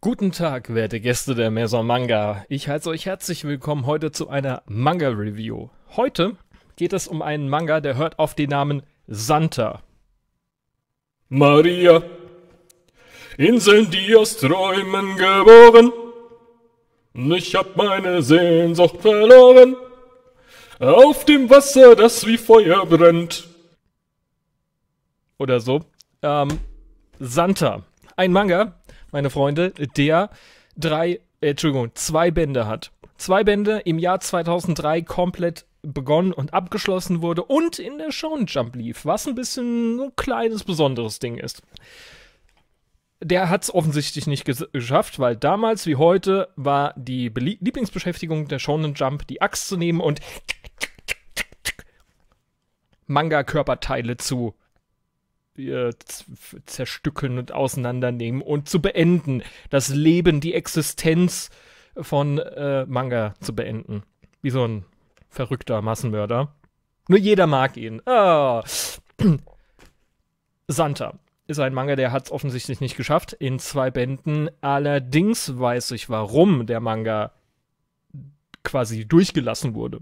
Guten Tag, werte Gäste der Maison Manga. Ich heiße euch herzlich willkommen heute zu einer Manga-Review. Heute geht es um einen Manga, der hört auf den Namen Santa. Maria, Inseln, die aus Träumen geboren. Ich hab meine Sehnsucht verloren. Auf dem Wasser, das wie Feuer brennt. Oder so. Ähm, Santa. Ein Manga, meine Freunde, der drei, äh, Entschuldigung, zwei Bände hat. Zwei Bände im Jahr 2003 komplett begonnen und abgeschlossen wurde und in der Shonen Jump lief, was ein bisschen ein kleines besonderes Ding ist. Der hat es offensichtlich nicht geschafft, weil damals wie heute war die Be Lieblingsbeschäftigung der Shonen Jump, die Axt zu nehmen und Manga-Körperteile zu äh, zerstücken und auseinandernehmen und zu beenden. Das Leben, die Existenz von äh, Manga zu beenden. Wie so ein verrückter Massenmörder. Nur jeder mag ihn. Ah. Santa ist ein Manga, der hat es offensichtlich nicht geschafft in zwei Bänden. Allerdings weiß ich, warum der Manga quasi durchgelassen wurde.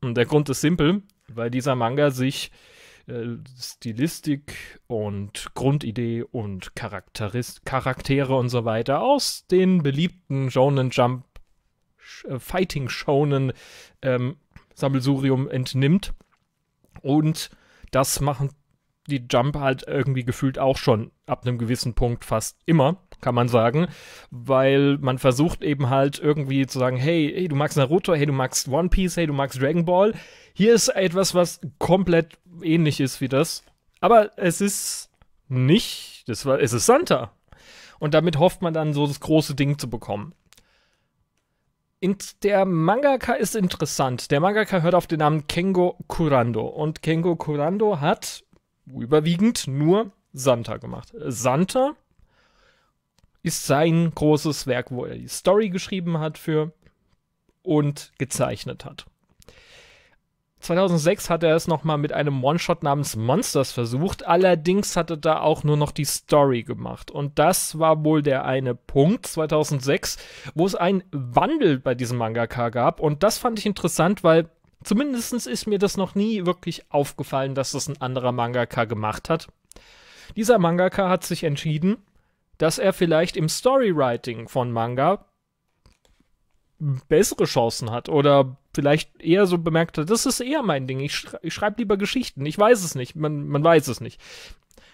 Und der Grund ist simpel, weil dieser Manga sich äh, Stilistik und Grundidee und Charakterist Charaktere und so weiter aus den beliebten Shonen Jump äh, Fighting Shonen ähm, Sammelsurium entnimmt. Und das machen die Jump halt irgendwie gefühlt auch schon ab einem gewissen Punkt fast immer, kann man sagen, weil man versucht eben halt irgendwie zu sagen, hey, hey, du magst Naruto, hey, du magst One Piece, hey, du magst Dragon Ball. Hier ist etwas, was komplett ähnlich ist wie das. Aber es ist nicht, das war, es ist Santa. Und damit hofft man dann so das große Ding zu bekommen. In der Mangaka ist interessant. Der Mangaka hört auf den Namen Kengo Kurando. Und Kengo Kurando hat überwiegend nur Santa gemacht. Santa ist sein großes Werk, wo er die Story geschrieben hat für und gezeichnet hat. 2006 hat er es nochmal mit einem One-Shot namens Monsters versucht, allerdings hat er da auch nur noch die Story gemacht. Und das war wohl der eine Punkt 2006, wo es einen Wandel bei diesem Mangaka gab. Und das fand ich interessant, weil zumindest ist mir das noch nie wirklich aufgefallen, dass das ein anderer Mangaka gemacht hat. Dieser Mangaka hat sich entschieden, dass er vielleicht im Storywriting von Manga bessere Chancen hat oder vielleicht eher so bemerkt hat, das ist eher mein Ding. Ich, schrei ich schreibe lieber Geschichten. Ich weiß es nicht. Man, man weiß es nicht.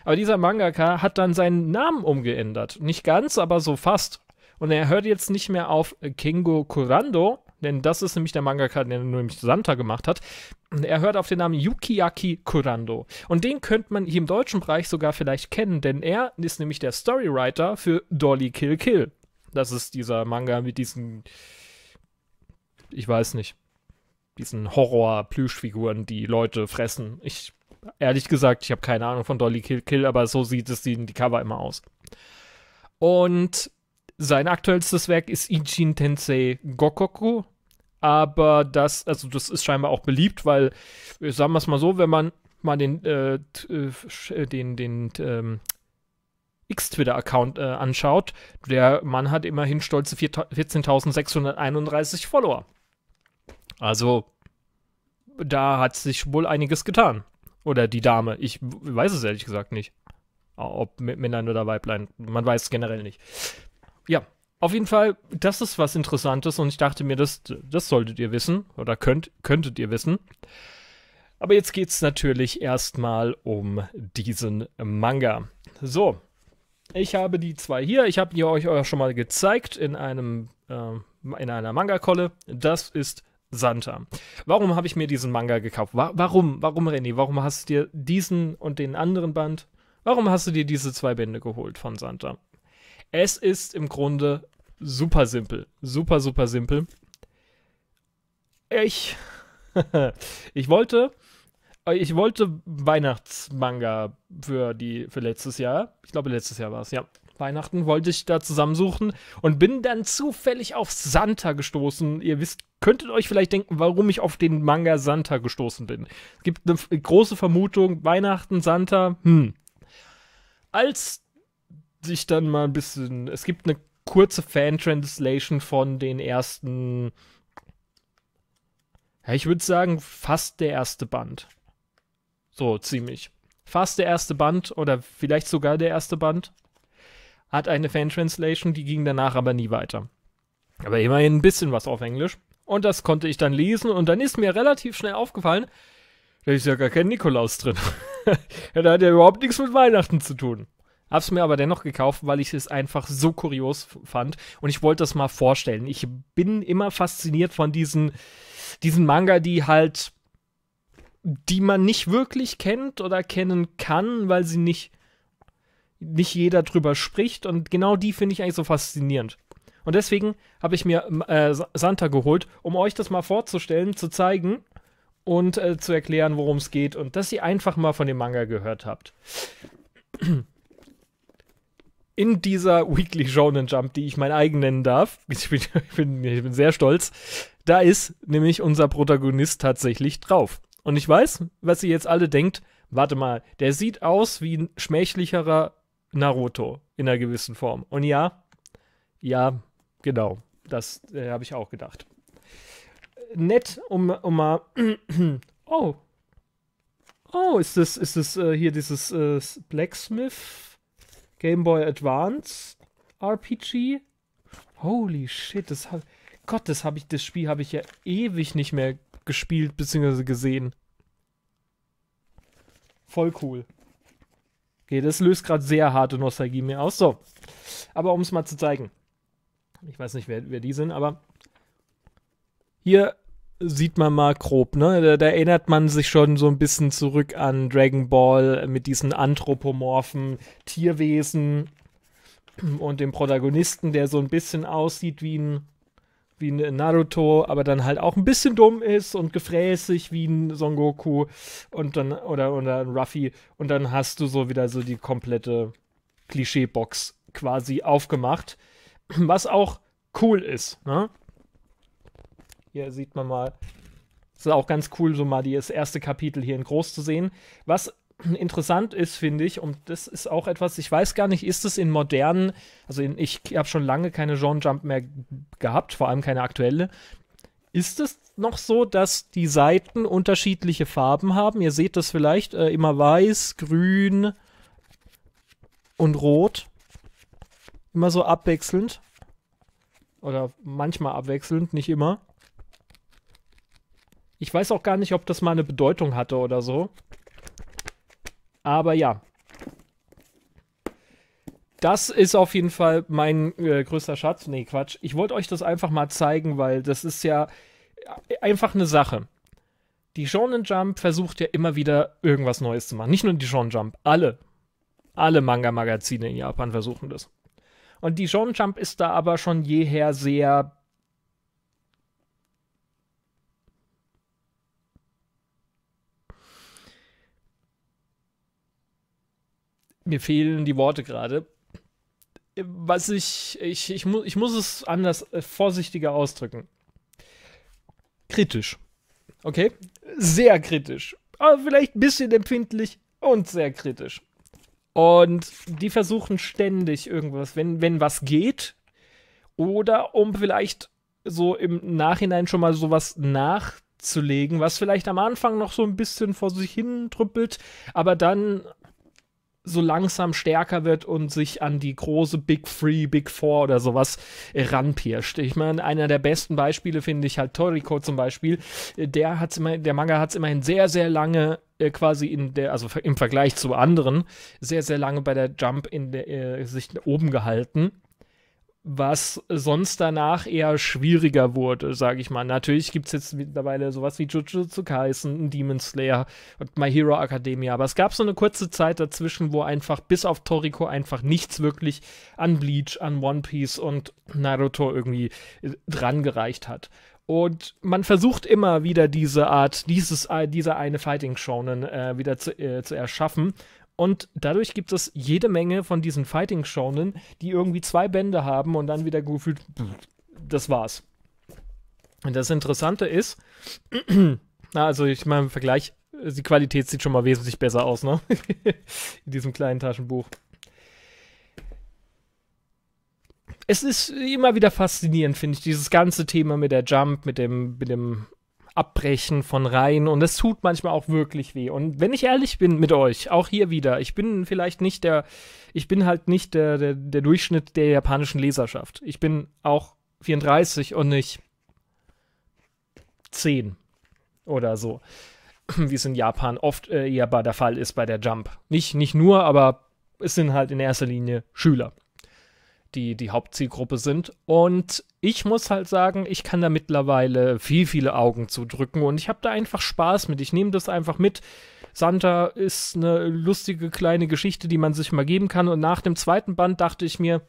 Aber dieser Mangaka hat dann seinen Namen umgeändert. Nicht ganz, aber so fast. Und er hört jetzt nicht mehr auf Kengo Kurando, denn das ist nämlich der Mangaka, der nämlich Santa gemacht hat. Er hört auf den Namen Yukiaki Kurando. Und den könnte man hier im deutschen Bereich sogar vielleicht kennen, denn er ist nämlich der Storywriter für Dolly Kill Kill. Das ist dieser Manga mit diesen. Ich weiß nicht diesen Horror-Plüschfiguren, die Leute fressen. Ich, ehrlich gesagt, ich habe keine Ahnung von Dolly Kill Kill, aber so sieht es die, die Cover immer aus. Und sein aktuellstes Werk ist Ichin Tensei Gokoku. Aber das, also das ist scheinbar auch beliebt, weil, äh, sagen wir es mal so, wenn man mal den, äh, äh, äh, den, den ähm, X-Twitter-Account äh, anschaut, der Mann hat immerhin stolze 14.631 Follower. Also, da hat sich wohl einiges getan. Oder die Dame. Ich weiß es ehrlich gesagt nicht. Ob Männlein oder Weiblein. Man weiß es generell nicht. Ja, auf jeden Fall, das ist was Interessantes und ich dachte mir, das, das solltet ihr wissen oder könnt, könntet ihr wissen. Aber jetzt geht es natürlich erstmal um diesen Manga. So, ich habe die zwei hier. Ich habe die euch, auch schon mal gezeigt in einem äh, in einer Manga-Kolle. Das ist Santa. Warum habe ich mir diesen Manga gekauft? Wa warum? Warum, René? Warum hast du dir diesen und den anderen Band? Warum hast du dir diese zwei Bände geholt von Santa? Es ist im Grunde super simpel. Super, super simpel. Ich. ich wollte. Ich wollte Weihnachtsmanga für die für letztes Jahr. Ich glaube, letztes Jahr war es, ja. Weihnachten, wollte ich da zusammensuchen und bin dann zufällig auf Santa gestoßen. Ihr wisst, könntet euch vielleicht denken, warum ich auf den Manga Santa gestoßen bin. Es gibt eine große Vermutung, Weihnachten, Santa, hm. Als sich dann mal ein bisschen, es gibt eine kurze Fan-Translation von den ersten, ja, ich würde sagen, fast der erste Band. So, ziemlich. Fast der erste Band oder vielleicht sogar der erste Band hat eine Fan-Translation, die ging danach aber nie weiter. Aber immerhin ein bisschen was auf Englisch. Und das konnte ich dann lesen und dann ist mir relativ schnell aufgefallen, da ist ja gar kein Nikolaus drin. ja, da hat ja überhaupt nichts mit Weihnachten zu tun. Hab's mir aber dennoch gekauft, weil ich es einfach so kurios fand und ich wollte das mal vorstellen. Ich bin immer fasziniert von diesen, diesen Manga, die halt, die man nicht wirklich kennt oder kennen kann, weil sie nicht nicht jeder drüber spricht. Und genau die finde ich eigentlich so faszinierend. Und deswegen habe ich mir ähm, äh, Santa geholt, um euch das mal vorzustellen, zu zeigen und äh, zu erklären, worum es geht und dass ihr einfach mal von dem Manga gehört habt. In dieser Weekly Shonen Jump, die ich mein eigen nennen darf, ich bin, ich bin, ich bin sehr stolz, da ist nämlich unser Protagonist tatsächlich drauf. Und ich weiß, was ihr jetzt alle denkt, warte mal, der sieht aus wie ein schmächlicherer Naruto in einer gewissen Form. Und ja, ja, genau. Das äh, habe ich auch gedacht. Nett, um, um mal. oh. Oh, ist das, ist das äh, hier dieses äh, Blacksmith Game Boy Advance RPG? Holy shit, das hab, Gott, das habe ich, das Spiel habe ich ja ewig nicht mehr gespielt bzw. gesehen. Voll cool. Okay, das löst gerade sehr harte Nostalgie mir aus. So, aber um es mal zu zeigen. Ich weiß nicht, wer, wer die sind, aber hier sieht man mal grob, ne? Da, da, erinnert man sich schon so ein bisschen zurück an Dragon Ball mit diesen anthropomorphen Tierwesen und dem Protagonisten, der so ein bisschen aussieht wie ein wie ein Naruto, aber dann halt auch ein bisschen dumm ist und gefräßig wie ein Son Goku und dann oder oder ein Ruffy und dann hast du so wieder so die komplette Klischeebox quasi aufgemacht, was auch cool ist, ne? Hier sieht man mal, ist auch ganz cool, so mal das erste Kapitel hier in groß zu sehen. Was interessant ist, finde ich, und das ist auch etwas, ich weiß gar nicht, ist es in modernen, also in, ich habe schon lange keine Genre-Jump mehr gehabt, vor allem keine aktuelle. Ist es noch so, dass die Seiten unterschiedliche Farben haben? Ihr seht das vielleicht äh, immer weiß, grün und rot. Immer so abwechselnd. Oder manchmal abwechselnd, nicht immer. Ich weiß auch gar nicht, ob das mal eine Bedeutung hatte oder so. Aber ja. Das ist auf jeden Fall mein äh, größter Schatz. Nee, Quatsch. Ich wollte euch das einfach mal zeigen, weil das ist ja äh, einfach eine Sache. Die Shonen Jump versucht ja immer wieder irgendwas Neues zu machen. Nicht nur die Shonen Jump, alle. Alle Manga-Magazine in Japan versuchen das. Und die Shonen Jump ist da aber schon jeher sehr mir fehlen die Worte gerade. Was ich, ich, ich, mu ich muss es anders äh, vorsichtiger ausdrücken. Kritisch. Okay? Sehr kritisch. Aber vielleicht ein bisschen empfindlich und sehr kritisch. Und die versuchen ständig irgendwas, wenn, wenn was geht, oder um vielleicht so im Nachhinein schon mal sowas nachzulegen, was vielleicht am Anfang noch so ein bisschen vor sich hin trüppelt, aber dann so langsam stärker wird und sich an die große Big Three, Big Four oder sowas ranpirscht. Ich meine, einer der besten Beispiele finde ich halt Toriko zum Beispiel. Der hat's immer, der Manga hat es immerhin sehr, sehr lange äh, quasi in der, also im Vergleich zu anderen, sehr, sehr lange bei der Jump in der äh, sich oben gehalten was sonst danach eher schwieriger wurde, sage ich mal. Natürlich gibt es jetzt mittlerweile sowas wie Jujutsu Kaisen, Demon Slayer und My Hero Academia, aber es gab so eine kurze Zeit dazwischen, wo einfach bis auf Toriko einfach nichts wirklich an Bleach, an One Piece und Naruto irgendwie äh, dran gereicht hat. Und man versucht immer wieder diese Art, dieses, äh, diese eine Fighting Shonen äh, wieder zu, äh, zu erschaffen. Und dadurch gibt es jede Menge von diesen Fighting Shonen, die irgendwie zwei Bände haben und dann wieder gefühlt, das war's. Und das Interessante ist, also ich meine im Vergleich, die Qualität sieht schon mal wesentlich besser aus, ne? In diesem kleinen Taschenbuch. Es ist immer wieder faszinierend, finde ich, dieses ganze Thema mit der Jump, mit dem, mit dem Abbrechen von Reihen und es tut manchmal auch wirklich weh. Und wenn ich ehrlich bin mit euch, auch hier wieder, ich bin vielleicht nicht der, ich bin halt nicht der, der, der Durchschnitt der japanischen Leserschaft. Ich bin auch 34 und nicht 10 oder so. Wie es in Japan oft äh, eher der Fall ist bei der Jump. Nicht, nicht nur, aber es sind halt in erster Linie Schüler, die die Hauptzielgruppe sind. Und ich muss halt sagen, ich kann da mittlerweile viel, viele Augen zudrücken und ich habe da einfach Spaß mit. Ich nehme das einfach mit. Santa ist eine lustige kleine Geschichte, die man sich mal geben kann. Und nach dem zweiten Band dachte ich mir,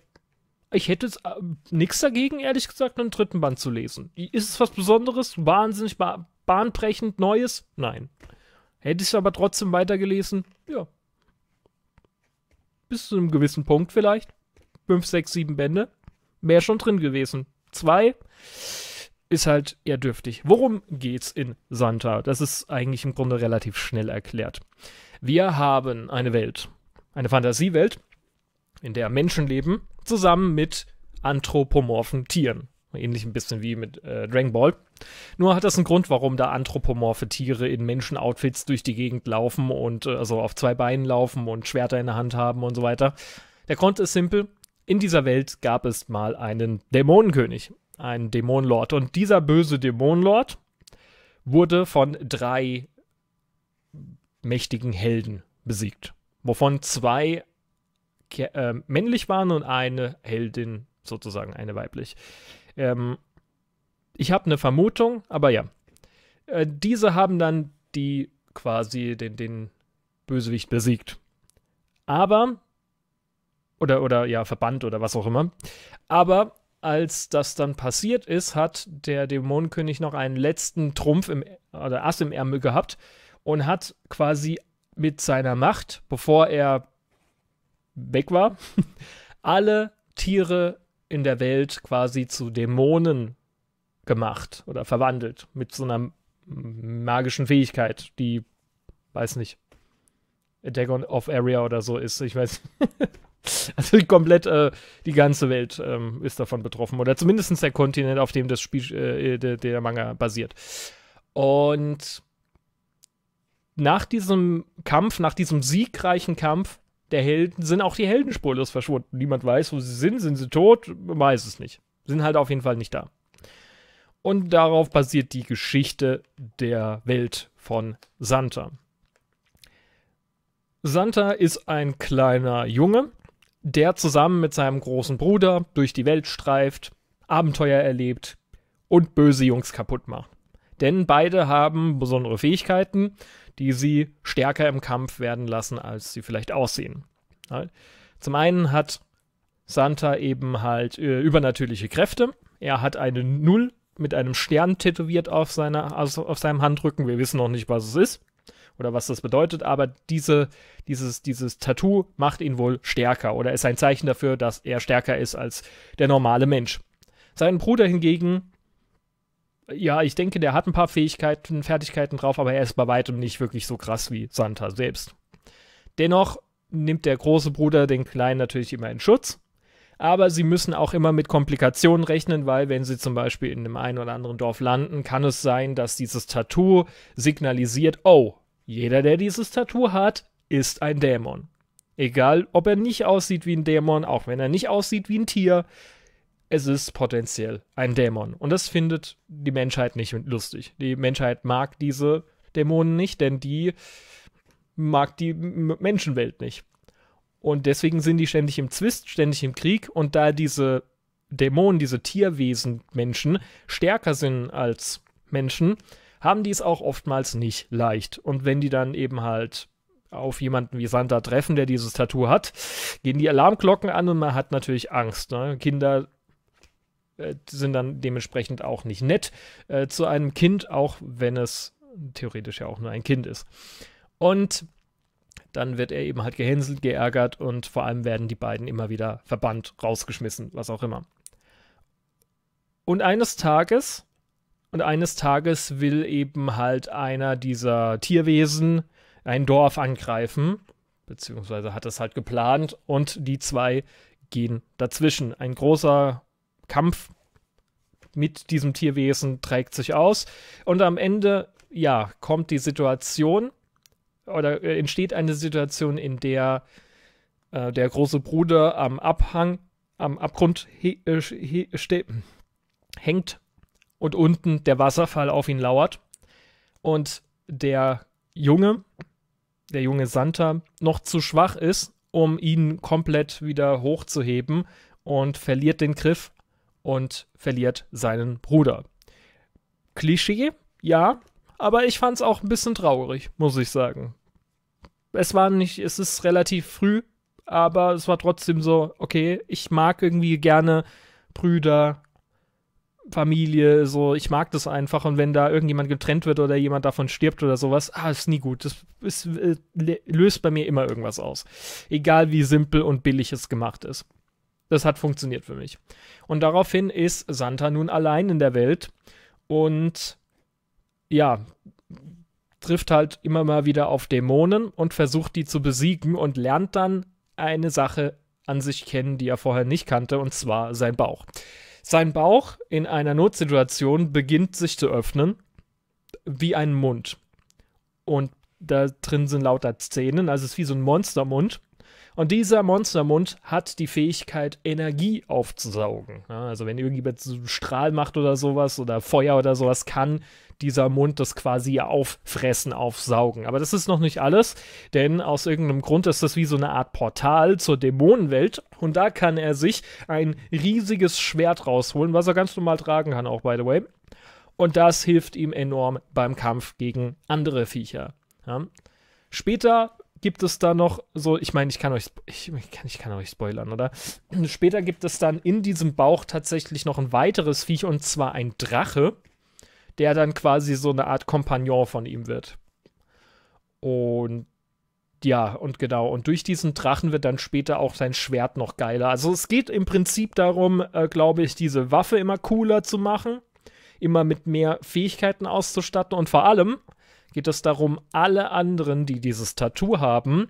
ich hätte äh, nichts dagegen, ehrlich gesagt, einen dritten Band zu lesen. Ist es was Besonderes? Wahnsinnig ba bahnbrechend, Neues? Nein. Hätte ich es aber trotzdem weitergelesen? Ja. Bis zu einem gewissen Punkt vielleicht. Fünf, sechs, sieben Bände. Wäre schon drin gewesen. 2 ist halt eher dürftig. Worum geht's in Santa? Das ist eigentlich im Grunde relativ schnell erklärt. Wir haben eine Welt, eine Fantasiewelt, in der Menschen leben, zusammen mit anthropomorphen Tieren. Ähnlich ein bisschen wie mit äh, Dragon Ball. Nur hat das einen Grund, warum da anthropomorphe Tiere in Menschenoutfits durch die Gegend laufen und äh, also auf zwei Beinen laufen und Schwerter in der Hand haben und so weiter. Der Grund ist simpel, in dieser Welt gab es mal einen Dämonenkönig, einen Dämonenlord. Und dieser böse Dämonenlord wurde von drei mächtigen Helden besiegt, wovon zwei äh, männlich waren und eine Heldin, sozusagen eine weiblich. Ähm, ich habe eine Vermutung, aber ja. Äh, diese haben dann die quasi den, den Bösewicht besiegt. Aber oder, oder ja, verbannt oder was auch immer. Aber als das dann passiert ist, hat der Dämonenkönig noch einen letzten Trumpf im, oder Ass im Ärmel gehabt und hat quasi mit seiner Macht, bevor er weg war, alle Tiere in der Welt quasi zu Dämonen gemacht oder verwandelt mit so einer magischen Fähigkeit, die, weiß nicht, Attack of Area oder so ist. Ich weiß. nicht. Also die komplett, äh, die ganze Welt ähm, ist davon betroffen. Oder zumindest der Kontinent, auf dem das Spiel, äh, äh, der, der Manga basiert. Und nach diesem Kampf, nach diesem siegreichen Kampf der Helden, sind auch die Heldenspurlos verschwunden. Niemand weiß, wo sie sind. Sind sie tot? Man weiß es nicht. Sind halt auf jeden Fall nicht da. Und darauf basiert die Geschichte der Welt von Santa. Santa ist ein kleiner Junge, der zusammen mit seinem großen Bruder durch die Welt streift, Abenteuer erlebt und böse Jungs kaputt macht. Denn beide haben besondere Fähigkeiten, die sie stärker im Kampf werden lassen, als sie vielleicht aussehen. Zum einen hat Santa eben halt äh, übernatürliche Kräfte. Er hat eine Null mit einem Stern tätowiert auf, seiner, also auf seinem Handrücken. Wir wissen noch nicht, was es ist oder was das bedeutet, aber diese, dieses, dieses Tattoo macht ihn wohl stärker oder ist ein Zeichen dafür, dass er stärker ist als der normale Mensch. Sein Bruder hingegen, ja, ich denke, der hat ein paar Fähigkeiten, Fertigkeiten drauf, aber er ist bei weitem nicht wirklich so krass wie Santa selbst. Dennoch nimmt der große Bruder den Kleinen natürlich immer in Schutz. Aber sie müssen auch immer mit Komplikationen rechnen, weil wenn sie zum Beispiel in dem einen oder anderen Dorf landen, kann es sein, dass dieses Tattoo signalisiert, oh, jeder, der dieses Tattoo hat, ist ein Dämon. Egal, ob er nicht aussieht wie ein Dämon, auch wenn er nicht aussieht wie ein Tier, es ist potenziell ein Dämon. Und das findet die Menschheit nicht lustig. Die Menschheit mag diese Dämonen nicht, denn die mag die Menschenwelt nicht. Und deswegen sind die ständig im Zwist, ständig im Krieg. Und da diese Dämonen, diese Tierwesen, Menschen stärker sind als Menschen, haben die es auch oftmals nicht leicht. Und wenn die dann eben halt auf jemanden wie Santa treffen, der dieses Tattoo hat, gehen die Alarmglocken an und man hat natürlich Angst. Ne? Kinder äh, sind dann dementsprechend auch nicht nett äh, zu einem Kind, auch wenn es theoretisch ja auch nur ein Kind ist. Und dann wird er eben halt gehänselt, geärgert und vor allem werden die beiden immer wieder verbannt, rausgeschmissen, was auch immer. Und eines Tages und eines Tages will eben halt einer dieser Tierwesen ein Dorf angreifen, beziehungsweise hat es halt geplant und die zwei gehen dazwischen. Ein großer Kampf mit diesem Tierwesen trägt sich aus und am Ende, ja, kommt die Situation oder äh, entsteht eine Situation, in der äh, der große Bruder am Abhang, am Abgrund äh, hängt und unten der Wasserfall auf ihn lauert. Und der Junge, der junge Santa, noch zu schwach ist, um ihn komplett wieder hochzuheben und verliert den Griff und verliert seinen Bruder. Klischee, ja, aber ich fand es auch ein bisschen traurig, muss ich sagen. Es war nicht, es ist relativ früh, aber es war trotzdem so, okay, ich mag irgendwie gerne Brüder, Familie, so, ich mag das einfach. Und wenn da irgendjemand getrennt wird oder jemand davon stirbt oder sowas, ah, ist nie gut. Das ist, äh, löst bei mir immer irgendwas aus. Egal wie simpel und billig es gemacht ist. Das hat funktioniert für mich. Und daraufhin ist Santa nun allein in der Welt und ja, trifft halt immer mal wieder auf Dämonen und versucht die zu besiegen und lernt dann eine Sache an sich kennen, die er vorher nicht kannte, und zwar sein Bauch. Sein Bauch in einer Notsituation beginnt sich zu öffnen, wie ein Mund. Und da drin sind lauter Zähnen, also es ist wie so ein Monstermund. Und dieser Monstermund hat die Fähigkeit, Energie aufzusaugen. also wenn irgendjemand so einen Strahl macht oder sowas oder Feuer oder sowas kann, dieser Mund das quasi auffressen, aufsaugen. Aber das ist noch nicht alles, denn aus irgendeinem Grund ist das wie so eine Art Portal zur Dämonenwelt und da kann er sich ein riesiges Schwert rausholen, was er ganz normal tragen kann, auch by the way. Und das hilft ihm enorm beim Kampf gegen andere Viecher. Ja. Später gibt es da noch so, ich meine, ich kann euch, ich, ich, kann, ich kann euch spoilern, oder? Später gibt es dann in diesem Bauch tatsächlich noch ein weiteres Viech und zwar ein Drache der dann quasi so eine Art Kompagnon von ihm wird. Und ja, und genau. Und durch diesen Drachen wird dann später auch sein Schwert noch geiler. Also es geht im Prinzip darum, äh, glaube ich, diese Waffe immer cooler zu machen, immer mit mehr Fähigkeiten auszustatten und vor allem geht es darum, alle anderen, die dieses Tattoo haben,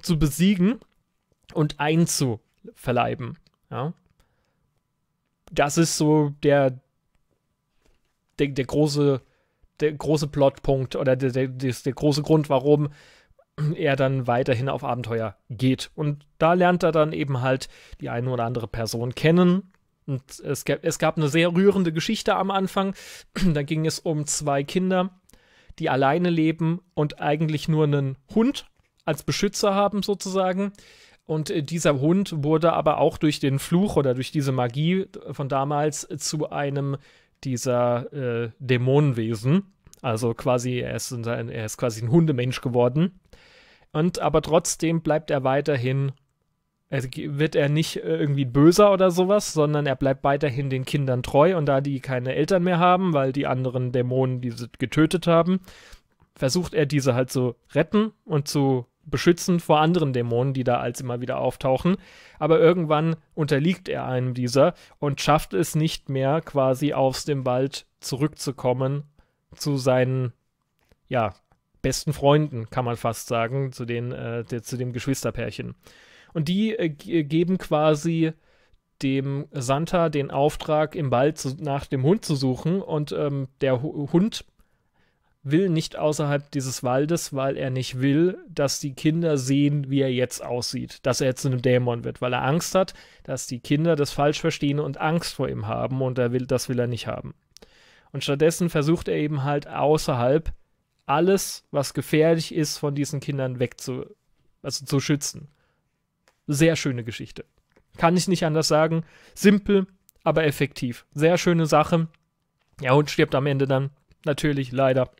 zu besiegen und einzuverleiben. Ja. Das ist so der, der, der große, der große Plotpunkt oder der, der, der, der große Grund, warum er dann weiterhin auf Abenteuer geht. Und da lernt er dann eben halt die eine oder andere Person kennen. Und es gab, es gab eine sehr rührende Geschichte am Anfang. da ging es um zwei Kinder, die alleine leben und eigentlich nur einen Hund als Beschützer haben sozusagen. Und äh, dieser Hund wurde aber auch durch den Fluch oder durch diese Magie von damals zu einem dieser äh, Dämonenwesen. Also quasi, er ist, ein, er ist quasi ein Hundemensch geworden. Und aber trotzdem bleibt er weiterhin, also wird er nicht äh, irgendwie böser oder sowas, sondern er bleibt weiterhin den Kindern treu. Und da die keine Eltern mehr haben, weil die anderen Dämonen diese getötet haben, versucht er diese halt zu retten und zu beschützen vor anderen Dämonen, die da als immer wieder auftauchen. Aber irgendwann unterliegt er einem dieser und schafft es nicht mehr, quasi aus dem Wald zurückzukommen zu seinen, ja, besten Freunden, kann man fast sagen, zu, den, äh, der, zu dem Geschwisterpärchen. Und die äh, äh geben quasi dem Santa den Auftrag, im Wald zu, nach dem Hund zu suchen. Und ähm, der H Hund will nicht außerhalb dieses Waldes, weil er nicht will, dass die Kinder sehen, wie er jetzt aussieht, dass er zu einem Dämon wird, weil er Angst hat, dass die Kinder das falsch verstehen und Angst vor ihm haben und er will, das will er nicht haben. Und stattdessen versucht er eben halt außerhalb alles, was gefährlich ist, von diesen Kindern wegzu, also zu schützen. Sehr schöne Geschichte. Kann ich nicht anders sagen. Simpel, aber effektiv. Sehr schöne Sache. Ja, und stirbt am Ende dann. Natürlich, leider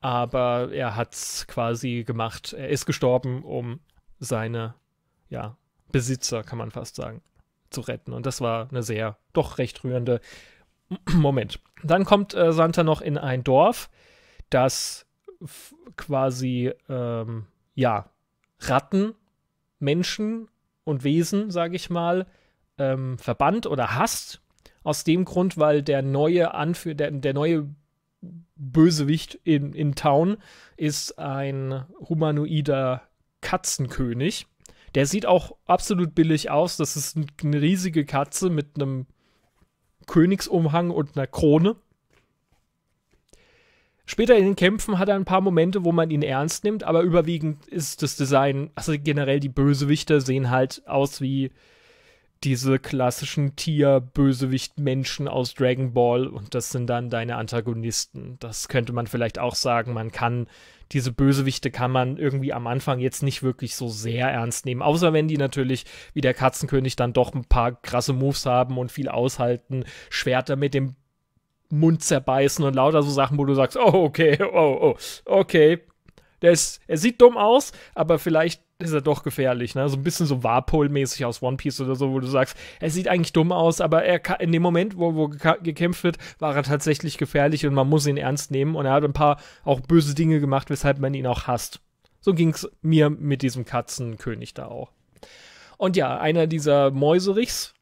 aber er hat es quasi gemacht. Er ist gestorben, um seine, ja, Besitzer, kann man fast sagen, zu retten. Und das war eine sehr, doch recht rührende Moment. Dann kommt äh, Santa noch in ein Dorf, das quasi, ähm, ja, Ratten, Menschen und Wesen, sage ich mal, ähm, verbannt oder hasst. Aus dem Grund, weil der neue Anführer, der, der neue Bösewicht in, in Town ist ein humanoider Katzenkönig. Der sieht auch absolut billig aus. Das ist eine riesige Katze mit einem Königsumhang und einer Krone. Später in den Kämpfen hat er ein paar Momente, wo man ihn ernst nimmt, aber überwiegend ist das Design, also generell die Bösewichter sehen halt aus wie diese klassischen Tier-Bösewicht-Menschen aus Dragon Ball und das sind dann deine Antagonisten. Das könnte man vielleicht auch sagen. Man kann diese Bösewichte kann man irgendwie am Anfang jetzt nicht wirklich so sehr ernst nehmen. Außer wenn die natürlich wie der Katzenkönig dann doch ein paar krasse Moves haben und viel aushalten, Schwerter mit dem Mund zerbeißen und lauter so Sachen, wo du sagst, oh, okay, oh, oh, okay. Das, er sieht dumm aus, aber vielleicht ist er doch gefährlich, ne? So ein bisschen so Warpol-mäßig aus One Piece oder so, wo du sagst, er sieht eigentlich dumm aus, aber er in dem Moment, wo, wo gekämpft wird, war er tatsächlich gefährlich und man muss ihn ernst nehmen und er hat ein paar auch böse Dinge gemacht, weshalb man ihn auch hasst. So ging es mir mit diesem Katzenkönig da auch. Und ja, einer dieser Mäuserichs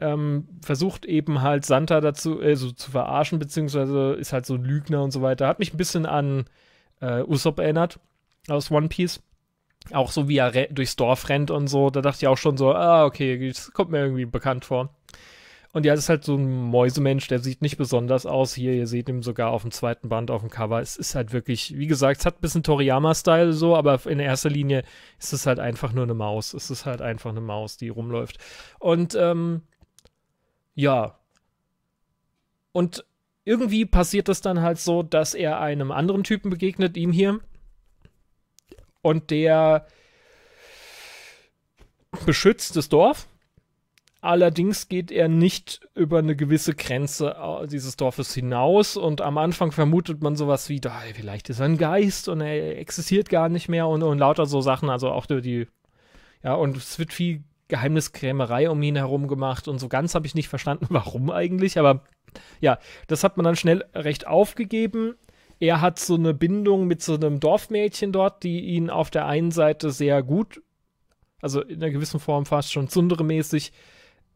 ähm, versucht eben halt Santa dazu äh, zu verarschen, beziehungsweise ist halt so ein Lügner und so weiter. Hat mich ein bisschen an äh, Usopp erinnert aus One Piece auch so wie er durchs Dorf rennt und so, da dachte ich auch schon so, ah, okay, das kommt mir irgendwie bekannt vor. Und ja, es ist halt so ein Mäusemensch, der sieht nicht besonders aus. Hier, ihr seht ihn sogar auf dem zweiten Band auf dem Cover. Es ist halt wirklich, wie gesagt, es hat ein bisschen Toriyama-Style so, aber in erster Linie ist es halt einfach nur eine Maus. Es ist halt einfach eine Maus, die rumläuft. Und ähm, ja. Und irgendwie passiert es dann halt so, dass er einem anderen Typen begegnet, ihm hier. Und der beschützt das Dorf. Allerdings geht er nicht über eine gewisse Grenze äh, dieses Dorfes hinaus und am Anfang vermutet man sowas wie, ah, vielleicht ist er ein Geist und er existiert gar nicht mehr und, und lauter so Sachen, also auch die, ja, und es wird viel Geheimniskrämerei um ihn herum gemacht und so ganz habe ich nicht verstanden, warum eigentlich, aber ja, das hat man dann schnell recht aufgegeben er hat so eine Bindung mit so einem Dorfmädchen dort, die ihn auf der einen Seite sehr gut, also in einer gewissen Form fast schon zunderemäßig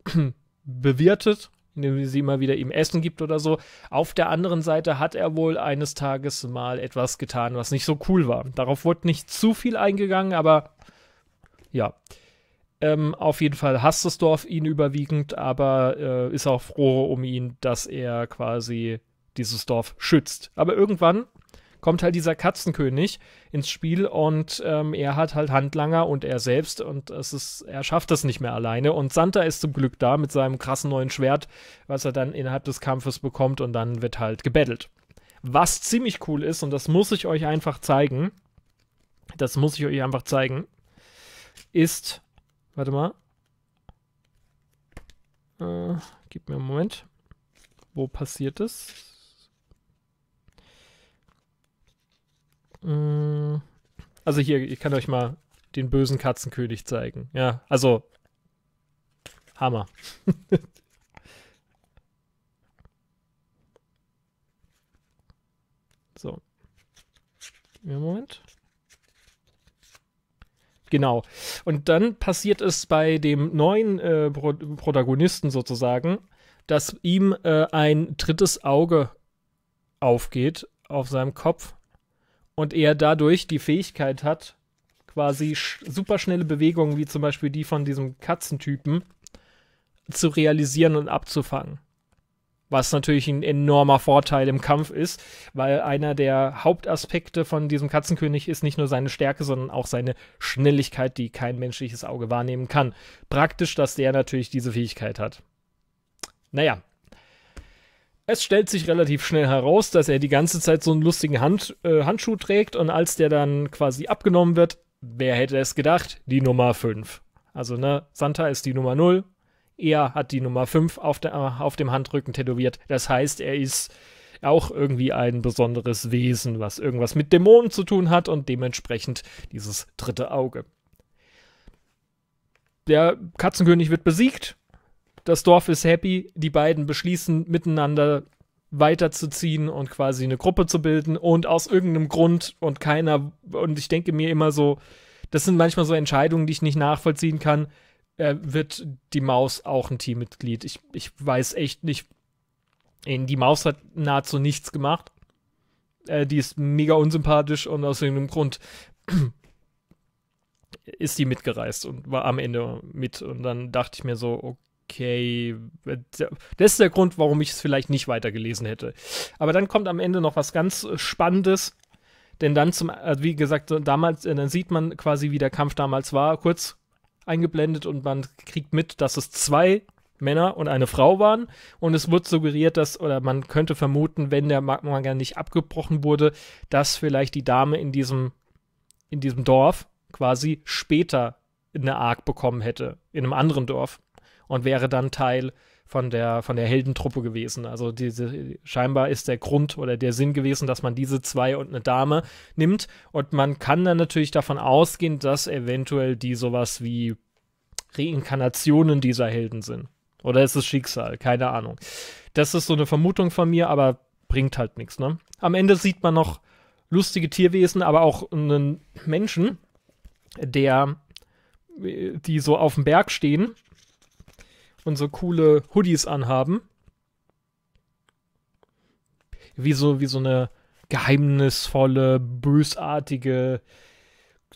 bewirtet, indem sie immer wieder ihm Essen gibt oder so. Auf der anderen Seite hat er wohl eines Tages mal etwas getan, was nicht so cool war. Darauf wurde nicht zu viel eingegangen, aber ja. Ähm, auf jeden Fall hasst das Dorf ihn überwiegend, aber äh, ist auch froh um ihn, dass er quasi dieses Dorf schützt. Aber irgendwann kommt halt dieser Katzenkönig ins Spiel und ähm, er hat halt Handlanger und er selbst und es ist, er schafft das nicht mehr alleine. Und Santa ist zum Glück da mit seinem krassen neuen Schwert, was er dann innerhalb des Kampfes bekommt und dann wird halt gebettelt. Was ziemlich cool ist, und das muss ich euch einfach zeigen, das muss ich euch einfach zeigen, ist, warte mal, äh, gib mir einen Moment, wo passiert es? Mm. Also hier, ich kann euch mal den bösen Katzenkönig zeigen. Ja, also Hammer. so. Ja, Moment. Genau. Und dann passiert es bei dem neuen äh, Pro Protagonisten sozusagen, dass ihm äh, ein drittes Auge aufgeht auf seinem Kopf und er dadurch die Fähigkeit hat, quasi superschnelle Bewegungen, wie zum Beispiel die von diesem Katzentypen, zu realisieren und abzufangen. Was natürlich ein enormer Vorteil im Kampf ist, weil einer der Hauptaspekte von diesem Katzenkönig ist nicht nur seine Stärke, sondern auch seine Schnelligkeit, die kein menschliches Auge wahrnehmen kann. Praktisch, dass der natürlich diese Fähigkeit hat. Naja, es stellt sich relativ schnell heraus, dass er die ganze Zeit so einen lustigen Hand, äh, Handschuh trägt und als der dann quasi abgenommen wird, wer hätte es gedacht? Die Nummer 5. Also, ne, Santa ist die Nummer 0. Er hat die Nummer 5 auf, de, auf dem Handrücken tätowiert. Das heißt, er ist auch irgendwie ein besonderes Wesen, was irgendwas mit Dämonen zu tun hat und dementsprechend dieses dritte Auge. Der Katzenkönig wird besiegt das Dorf ist happy. Die beiden beschließen, miteinander weiterzuziehen und quasi eine Gruppe zu bilden. Und aus irgendeinem Grund und keiner, und ich denke mir immer so, das sind manchmal so Entscheidungen, die ich nicht nachvollziehen kann, äh, wird die Maus auch ein Teammitglied. Ich, ich weiß echt nicht. Die Maus hat nahezu nichts gemacht. Äh, die ist mega unsympathisch und aus irgendeinem Grund ist die mitgereist und war am Ende mit. Und dann dachte ich mir so, okay okay, äh, das ist der Grund, warum ich es vielleicht nicht weitergelesen hätte. Aber dann kommt am Ende noch was ganz äh, Spannendes, denn dann zum, äh, wie gesagt, damals, dann sieht man quasi, wie der Kampf damals war, kurz eingeblendet und man kriegt mit, dass es zwei Männer und eine Frau waren. Und es wird suggeriert, dass, oder man könnte vermuten, wenn der Manga nicht abgebrochen wurde, dass vielleicht die Dame in diesem, in diesem Dorf quasi später eine Arc bekommen hätte, in einem anderen Dorf und wäre dann Teil von der, von der Heldentruppe gewesen. Also diese, scheinbar ist der Grund oder der Sinn gewesen, dass man diese zwei und eine Dame nimmt. Und man kann dann natürlich davon ausgehen, dass eventuell die sowas wie Reinkarnationen dieser Helden sind. Oder ist es Schicksal? Keine Ahnung. Das ist so eine Vermutung von mir, aber bringt halt nichts. Ne? Am Ende sieht man noch lustige Tierwesen, aber auch einen Menschen, der äh, die so auf dem Berg stehen und so coole Hoodies anhaben. Wie so, wie so eine geheimnisvolle, bösartige,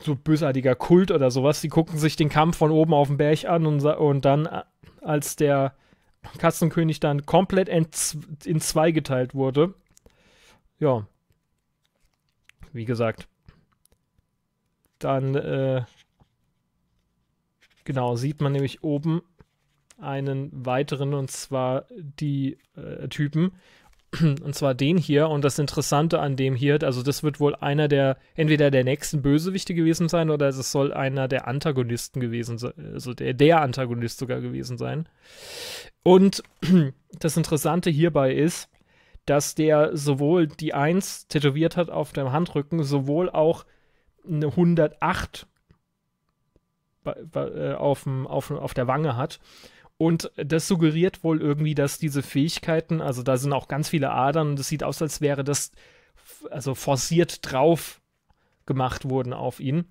so bösartiger Kult oder sowas. Die gucken sich den Kampf von oben auf dem Berg an und, und dann, als der Katzenkönig dann komplett in zwei geteilt wurde, ja, wie gesagt, dann, äh, genau, sieht man nämlich oben einen weiteren und zwar die äh, Typen und zwar den hier. Und das Interessante an dem hier, also das wird wohl einer der, entweder der nächsten Bösewichte gewesen sein oder es soll einer der Antagonisten gewesen sein, also äh, der, der Antagonist sogar gewesen sein. Und das Interessante hierbei ist, dass der sowohl die 1 tätowiert hat auf dem Handrücken, sowohl auch eine 108 auf, dem, auf, auf der Wange hat. Und das suggeriert wohl irgendwie, dass diese Fähigkeiten, also da sind auch ganz viele Adern und es sieht aus, als wäre das also forciert drauf gemacht wurden auf ihn.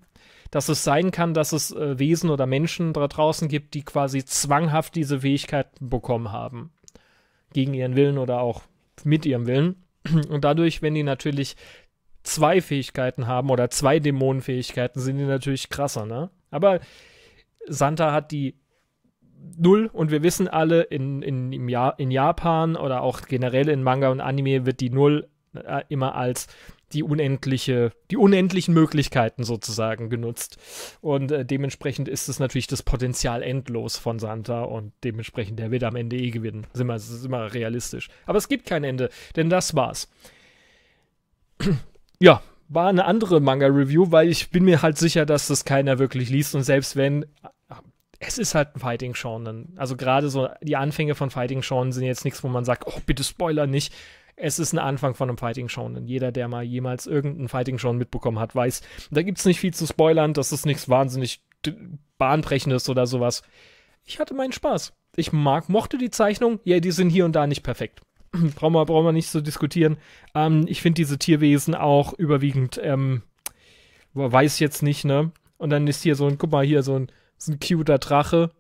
Dass es sein kann, dass es äh, Wesen oder Menschen da draußen gibt, die quasi zwanghaft diese Fähigkeiten bekommen haben. Gegen ihren Willen oder auch mit ihrem Willen. Und dadurch, wenn die natürlich zwei Fähigkeiten haben oder zwei Dämonenfähigkeiten, sind die natürlich krasser, ne? Aber Santa hat die null und wir wissen alle, in, in, im ja in Japan oder auch generell in Manga und Anime wird die Null äh, immer als die unendliche, die unendlichen Möglichkeiten sozusagen genutzt. Und äh, dementsprechend ist es natürlich das Potenzial endlos von Santa und dementsprechend der wird am Ende eh gewinnen. Sind wir, sind wir realistisch. Aber es gibt kein Ende, denn das war's. ja, war eine andere Manga-Review, weil ich bin mir halt sicher, dass das keiner wirklich liest und selbst wenn es ist halt ein Fighting Shonen. Also gerade so die Anfänge von Fighting Shonen sind jetzt nichts, wo man sagt, oh, bitte Spoiler nicht. Es ist ein Anfang von einem Fighting Shonen. Jeder, der mal jemals irgendeinen Fighting Shonen mitbekommen hat, weiß, da gibt es nicht viel zu spoilern, das ist nichts wahnsinnig bahnbrechendes oder sowas. Ich hatte meinen Spaß. Ich mag, mochte die Zeichnung. Ja, die sind hier und da nicht perfekt. brauchen, wir, brauchen wir nicht zu so diskutieren. Ähm, ich finde diese Tierwesen auch überwiegend, ähm, weiß jetzt nicht, ne? Und dann ist hier so ein, guck mal, hier so ein ist ein cuter Drache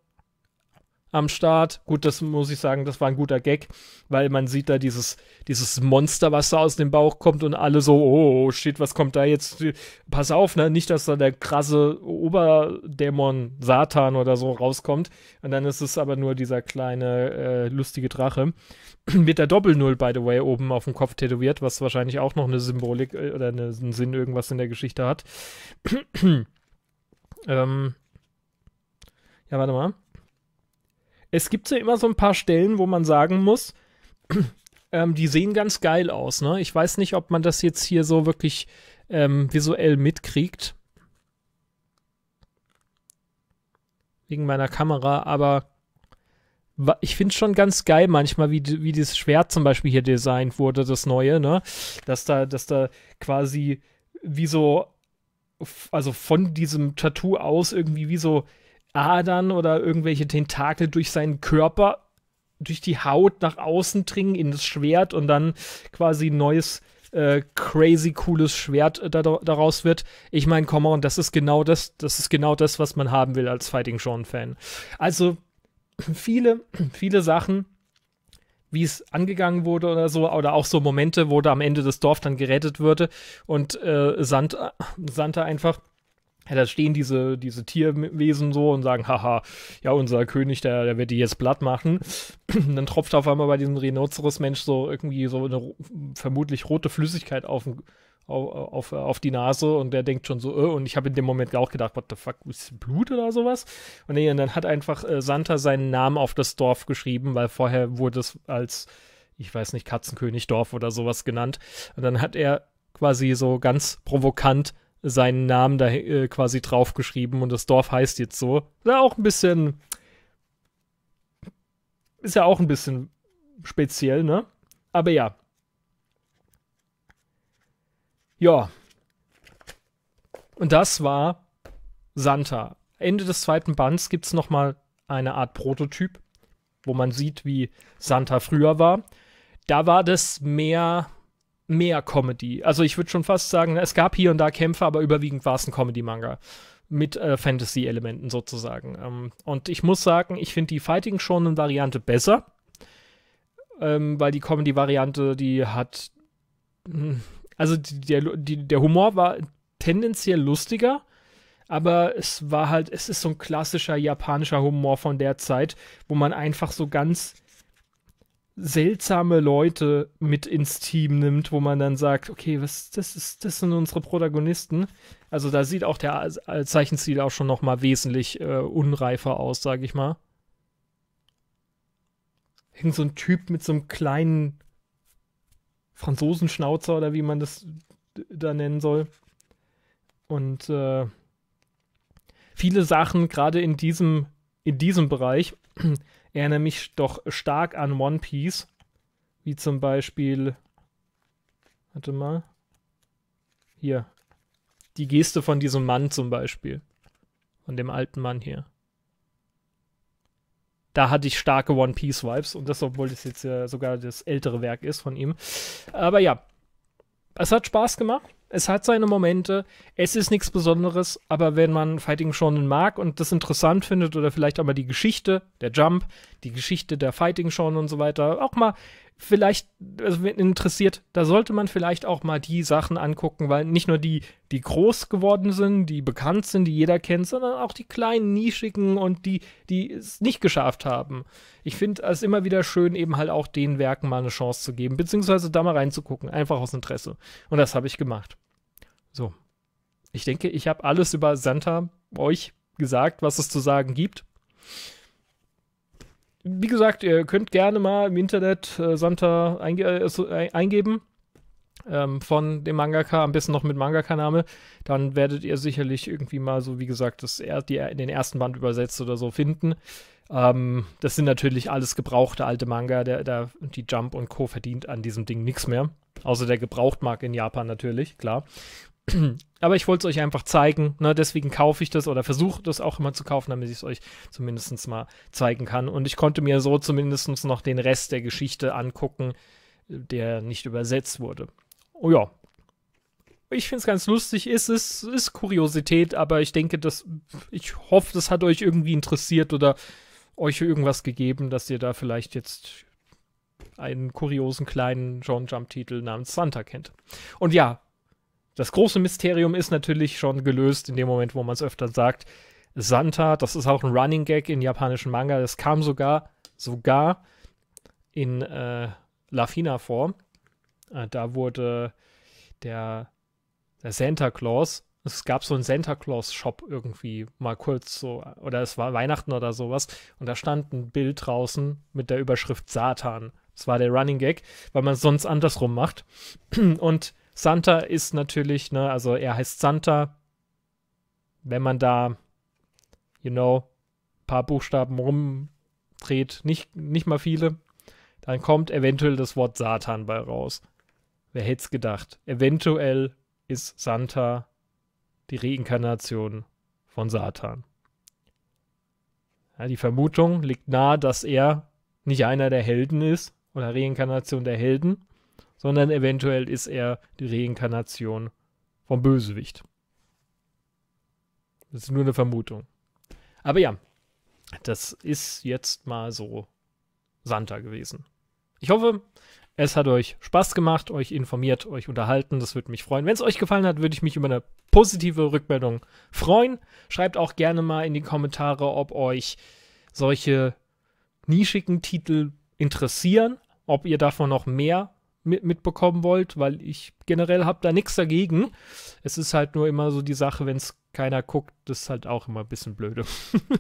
am Start. Gut, das muss ich sagen, das war ein guter Gag, weil man sieht da dieses, dieses Monster, was da aus dem Bauch kommt und alle so, oh, oh, oh shit, was kommt da jetzt? Pass auf, ne? Nicht, dass da der krasse Oberdämon Satan oder so rauskommt. Und dann ist es aber nur dieser kleine, äh, lustige Drache. Mit der Doppel-Null, by the way, oben auf dem Kopf tätowiert, was wahrscheinlich auch noch eine Symbolik äh, oder eine, einen Sinn irgendwas in der Geschichte hat. ähm, ja, warte mal. Es gibt ja immer so ein paar Stellen, wo man sagen muss, ähm, die sehen ganz geil aus. Ne? Ich weiß nicht, ob man das jetzt hier so wirklich ähm, visuell mitkriegt. Wegen meiner Kamera, aber ich finde es schon ganz geil manchmal, wie, wie dieses Schwert zum Beispiel hier designt wurde, das neue, ne? Dass da, dass da quasi wie so, also von diesem Tattoo aus irgendwie wie so Adern oder irgendwelche Tentakel durch seinen Körper, durch die Haut nach außen dringen, in das Schwert und dann quasi ein neues, äh, crazy cooles Schwert äh, daraus wird. Ich meine, komm on, das ist genau das, das ist genau das, was man haben will als Fighting Sean-Fan. Also viele, viele Sachen wie es angegangen wurde oder so, oder auch so Momente, wo da am Ende das Dorf dann gerettet würde und äh, Sand, Santa einfach ja, da stehen diese, diese Tierwesen so und sagen, haha, ja, unser König, der, der wird die jetzt platt machen. Und dann tropft auf einmal bei diesem Rhinoceros-Mensch so irgendwie so eine vermutlich rote Flüssigkeit auf, auf, auf, auf die Nase und der denkt schon so, öh, und ich habe in dem Moment auch gedacht, what the fuck, ist Blut oder sowas? Und, nee, und dann hat einfach äh, Santa seinen Namen auf das Dorf geschrieben, weil vorher wurde es als, ich weiß nicht, Katzenkönigdorf oder sowas genannt. Und dann hat er quasi so ganz provokant seinen Namen da äh, quasi draufgeschrieben und das Dorf heißt jetzt so. Ist Ja, auch ein bisschen. Ist ja auch ein bisschen speziell, ne? Aber ja. Ja. Und das war Santa. Ende des zweiten Bands gibt es nochmal eine Art Prototyp, wo man sieht, wie Santa früher war. Da war das mehr mehr Comedy. Also ich würde schon fast sagen, es gab hier und da Kämpfe, aber überwiegend war es ein Comedy-Manga mit äh, Fantasy-Elementen sozusagen. Ähm, und ich muss sagen, ich finde die Fighting Shonen Variante besser, ähm, weil die Comedy Variante, die hat hm, also die, der, die, der Humor war tendenziell lustiger, aber es war halt, es ist so ein klassischer japanischer Humor von der Zeit, wo man einfach so ganz seltsame Leute mit ins Team nimmt, wo man dann sagt, okay, was das ist, das sind unsere Protagonisten. Also da sieht auch der Zeichenstil auch schon noch mal wesentlich äh, unreifer aus, sag ich mal. Irgend so ein Typ mit so einem kleinen Franzosenschnauzer oder wie man das da nennen soll. Und äh, viele Sachen gerade in diesem in diesem Bereich erinnere mich doch stark an One Piece. Wie zum Beispiel. Warte mal. Hier. Die Geste von diesem Mann zum Beispiel. Von dem alten Mann hier. Da hatte ich starke One Piece Vibes und das, obwohl das jetzt ja sogar das ältere Werk ist von ihm. Aber ja, es hat Spaß gemacht. Es hat seine Momente, es ist nichts Besonderes, aber wenn man Fighting Shonen mag und das interessant findet oder vielleicht auch mal die Geschichte der Jump, die Geschichte der Fighting Shonen und so weiter, auch mal vielleicht also interessiert, da sollte man vielleicht auch mal die Sachen angucken, weil nicht nur die, die groß geworden sind, die bekannt sind, die jeder kennt, sondern auch die kleinen, nischigen und die, die es nicht geschafft haben. Ich finde es immer wieder schön, eben halt auch den Werken mal eine Chance zu geben, beziehungsweise da mal reinzugucken, einfach aus Interesse. Und das habe ich gemacht. So. Ich denke, ich habe alles über Santa euch gesagt, was es zu sagen gibt. Wie gesagt, ihr könnt gerne mal im Internet äh, Santa einge äh, äh eingeben ähm, von dem Mangaka, am besten noch mit Mangaka-Name. Dann werdet ihr sicherlich irgendwie mal so, wie gesagt, das er die, den ersten Band übersetzt oder so finden. Ähm, das sind natürlich alles gebrauchte alte Manga. Der, der, die Jump und Co. verdient an diesem Ding nichts mehr. Außer der Gebrauchtmarkt in Japan natürlich, klar. Aber ich wollte es euch einfach zeigen. Ne? Deswegen kaufe ich das oder versuche das auch immer zu kaufen, damit ich es euch zumindest mal zeigen kann. Und ich konnte mir so zumindest noch den Rest der Geschichte angucken, der nicht übersetzt wurde. Oh ja. Ich finde es ganz lustig. Es ist, ist Kuriosität, aber ich denke, dass ich hoffe, das hat euch irgendwie interessiert oder euch irgendwas gegeben, dass ihr da vielleicht jetzt einen kuriosen kleinen John Jump Titel namens Santa kennt. Und ja, das große Mysterium ist natürlich schon gelöst in dem Moment, wo man es öfter sagt. Santa, das ist auch ein Running Gag in japanischen Manga. Das kam sogar, sogar in äh, Lafina vor. Äh, da wurde der, der Santa Claus, es gab so einen Santa Claus Shop irgendwie mal kurz so, oder es war Weihnachten oder sowas, und da stand ein Bild draußen mit der Überschrift Satan. Das war der Running Gag, weil man es sonst andersrum macht. Und Santa ist natürlich, ne, also er heißt Santa. Wenn man da, you know, ein paar Buchstaben rumdreht, nicht, nicht mal viele, dann kommt eventuell das Wort Satan bei raus. Wer hätte es gedacht? Eventuell ist Santa die Reinkarnation von Satan. Ja, die Vermutung liegt nahe, dass er nicht einer der Helden ist oder Reinkarnation der Helden, sondern eventuell ist er die Reinkarnation vom Bösewicht. Das ist nur eine Vermutung. Aber ja, das ist jetzt mal so Santa gewesen. Ich hoffe, es hat euch Spaß gemacht, euch informiert, euch unterhalten. Das würde mich freuen. Wenn es euch gefallen hat, würde ich mich über eine positive Rückmeldung freuen. Schreibt auch gerne mal in die Kommentare, ob euch solche nischigen Titel interessieren, ob ihr davon noch mehr mit, mitbekommen wollt, weil ich generell habe da nichts dagegen. Es ist halt nur immer so die Sache, wenn es keiner guckt, das ist halt auch immer ein bisschen blöde.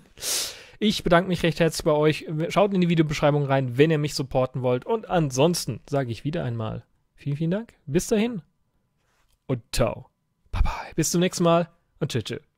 ich bedanke mich recht herzlich bei euch. Schaut in die Videobeschreibung rein, wenn ihr mich supporten wollt. Und ansonsten sage ich wieder einmal vielen, vielen Dank. Bis dahin und ciao. Bye bye. Bis zum nächsten Mal und tschüss.